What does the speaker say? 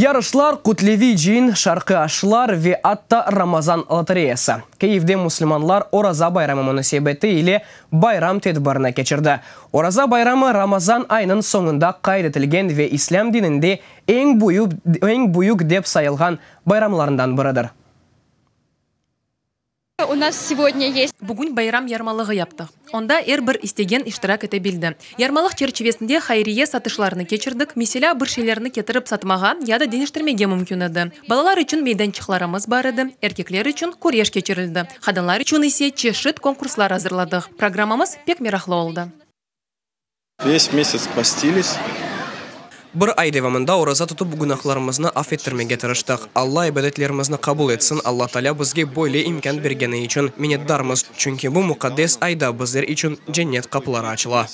Ярышлар күтлеви джин, Шарқы ашылар ве Атта Рамазан лотереясы. Киевде мусульманлар Ораза байрамы мұнысебеті или байрам тедбарына кечірді. Ораза байрамы Рамазан айының соңында тілген ве ислам динінде ең бұйық деп сайылған байрамларындан бұрыдыр. У нас сегодня есть... Бүгін байрам ярмалығы яптық. Онда әрбір істеген иштирак әте білді. Ярмалық черчевесінде хайрие сатышларыны кечірдік, меселя біршелеріні кетіріп сатымаға, яда денештірмеге мүмкін әді. Балалар үшін мейданчықларымыз барыды, әркеклер еркеклер үшін куреш кечірілді. Қадалар үшін ісе чешіт конкурслар азырладық. Программамыз пек мерахлы олды. Весь месяц постились, Бір ай девамында ораза тұтып гунахларымызны аф еттірмеге тырыштық. Алла әбәдетлерімізні қабыл етсін, Алла Таля бізге бойлы имкен бергені үшін менеддарымыз, чүнке бұ мұқадес айда біздер үшін дженнет қапылары ашыла.